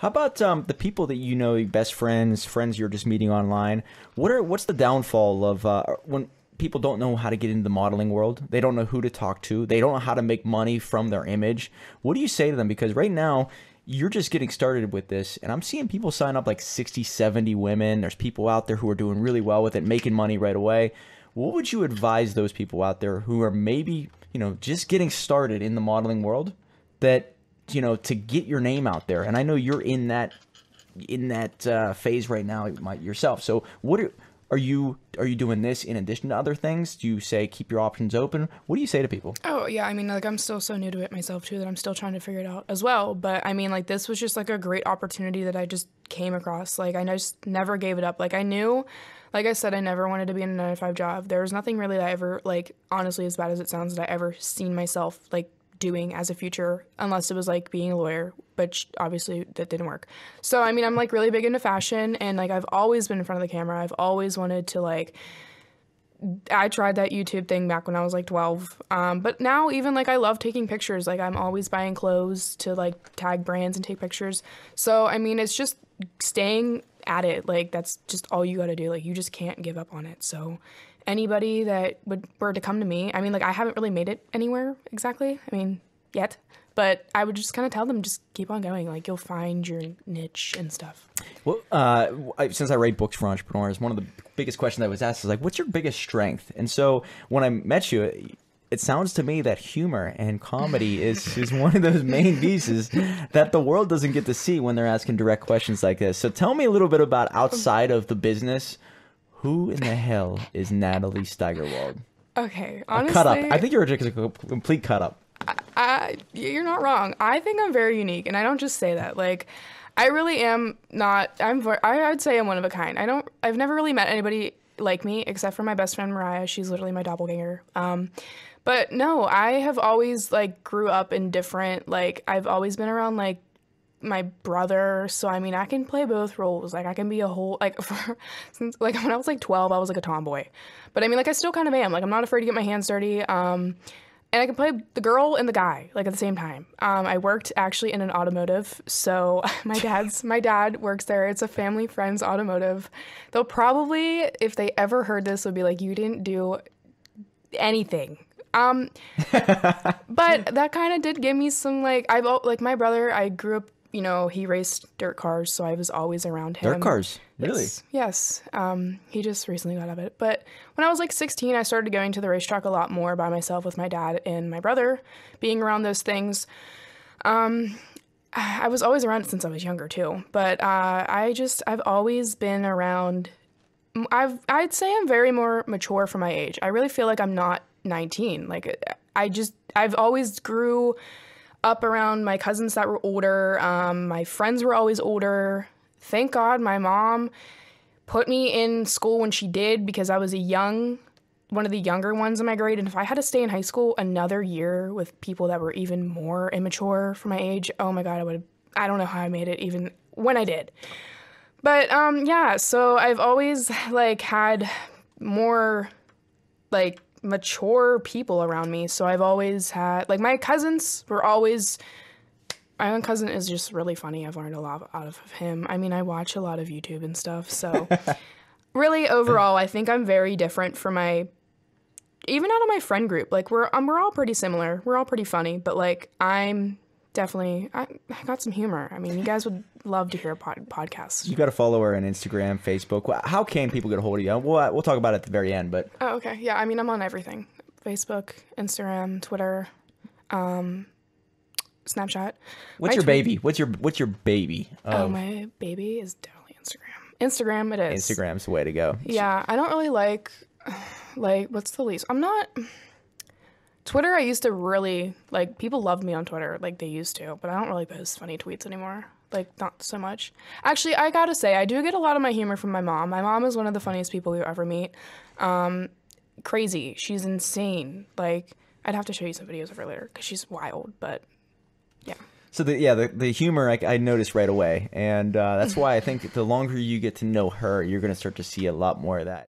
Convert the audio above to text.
How about um, the people that you know, best friends, friends you're just meeting online? What are what's the downfall of uh, when people don't know how to get into the modeling world? They don't know who to talk to. They don't know how to make money from their image. What do you say to them? Because right now you're just getting started with this and i'm seeing people sign up like 60 70 women there's people out there who are doing really well with it making money right away what would you advise those people out there who are maybe you know just getting started in the modeling world that you know, to get your name out there. And I know you're in that in that uh, phase right now yourself. So what are, are you are you doing this in addition to other things? Do you say keep your options open? What do you say to people? Oh yeah, I mean like I'm still so new to it myself too that I'm still trying to figure it out as well. But I mean like this was just like a great opportunity that I just came across. Like I just never gave it up. Like I knew like I said, I never wanted to be in a nine to five job. There was nothing really that I ever like honestly as bad as it sounds that I ever seen myself like doing as a future unless it was like being a lawyer but obviously that didn't work so i mean i'm like really big into fashion and like i've always been in front of the camera i've always wanted to like I tried that YouTube thing back when I was like 12. Um, but now even like I love taking pictures. Like I'm always buying clothes to like tag brands and take pictures. So I mean it's just staying at it. Like that's just all you got to do. Like you just can't give up on it. So anybody that would were to come to me. I mean, like I haven't really made it anywhere exactly. I mean, yet, but I would just kind of tell them just keep on going. Like you'll find your niche and stuff. Well, uh, I, since I write books for entrepreneurs, one of the biggest questions I was asked is like, "What's your biggest strength?" And so when I met you. It sounds to me that humor and comedy is, is one of those main pieces that the world doesn't get to see when they're asking direct questions like this. So tell me a little bit about oh. outside of the business who in the hell is Natalie Steigerwald? Okay, honestly, a cut up. I think you're a complete cut up. I, I, you're not wrong. I think I'm very unique, and I don't just say that. Like, I really am not. I'm. I would say I'm one of a kind. I don't. I've never really met anybody like me except for my best friend Mariah. She's literally my doppelganger. Um, but no, I have always like grew up in different. Like, I've always been around like my brother. So I mean, I can play both roles. Like I can be a whole like for, since like when I was like 12, I was like a tomboy. But I mean, like I still kind of am. Like I'm not afraid to get my hands dirty. Um and I can play the girl and the guy like at the same time. Um, I worked actually in an automotive, so my dad's my dad works there. It's a family friends automotive. They'll probably, if they ever heard this, would be like, "You didn't do anything." Um, but that kind of did give me some like I've like my brother. I grew up you know, he raced dirt cars, so I was always around him. Dirt cars, really? Yes. yes. Um, he just recently got out of it. But when I was like 16, I started going to the racetrack a lot more by myself with my dad and my brother, being around those things. Um, I was always around since I was younger too, but uh, I just I've always been around. I've I'd say I'm very more mature for my age. I really feel like I'm not 19. Like I just I've always grew up around my cousins that were older. Um, my friends were always older. Thank God my mom put me in school when she did because I was a young, one of the younger ones in my grade. And if I had to stay in high school another year with people that were even more immature for my age, oh my God, I would, I don't know how I made it even when I did. But um, yeah, so I've always like had more like mature people around me. So I've always had like my cousins were always my own cousin is just really funny. I've learned a lot out of him. I mean, I watch a lot of YouTube and stuff. So really overall, I think I'm very different from my even out of my friend group. Like we're um, we're all pretty similar. We're all pretty funny, but like I'm definitely I, I, got some humor. I mean, you guys would love to hear a pod, podcast. You got a follower on Instagram, Facebook. How can people get a hold of you? We'll we'll talk about it at the very end, but oh, okay, yeah. I mean, I'm on everything: Facebook, Instagram, Twitter, um, Snapchat. What's my your baby? What's your what's your baby? oh, um, my baby is definitely Instagram. Instagram, it is. Instagram's the way to go. Yeah, I don't really like like what's the least. I'm not. Twitter, I used to really like people love me on Twitter, like they used to, but I don't really post funny tweets anymore. Like not so much. Actually, I gotta say, I do get a lot of my humor from my mom. My mom is one of the funniest people you ever meet. Um, crazy, she's insane. Like I'd have to show you some videos of her later because she's wild. But yeah. So the, yeah, the, the humor I, I noticed right away, and uh, that's why I think the longer you get to know her, you're going to start to see a lot more of that.